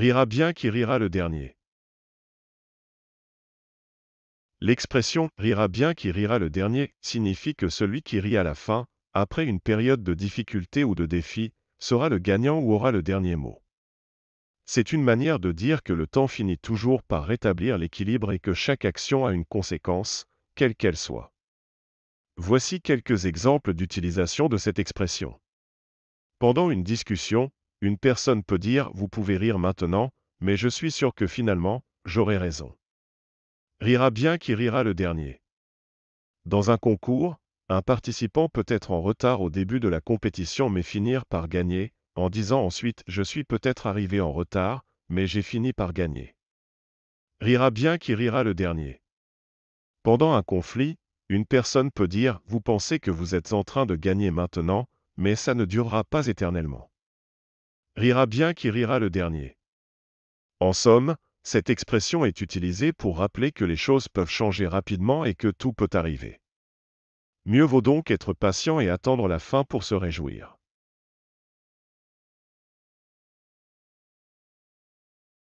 rira bien qui rira le dernier. L'expression rira bien qui rira le dernier signifie que celui qui rit à la fin, après une période de difficulté ou de défi, sera le gagnant ou aura le dernier mot. C'est une manière de dire que le temps finit toujours par rétablir l'équilibre et que chaque action a une conséquence, quelle qu'elle soit. Voici quelques exemples d'utilisation de cette expression. Pendant une discussion, une personne peut dire Vous pouvez rire maintenant, mais je suis sûr que finalement, j'aurai raison. Rira bien qui rira le dernier. Dans un concours, un participant peut être en retard au début de la compétition mais finir par gagner, en disant ensuite Je suis peut-être arrivé en retard, mais j'ai fini par gagner. Rira bien qui rira le dernier. Pendant un conflit, une personne peut dire Vous pensez que vous êtes en train de gagner maintenant, mais ça ne durera pas éternellement. Rira bien qui rira le dernier. En somme, cette expression est utilisée pour rappeler que les choses peuvent changer rapidement et que tout peut arriver. Mieux vaut donc être patient et attendre la fin pour se réjouir.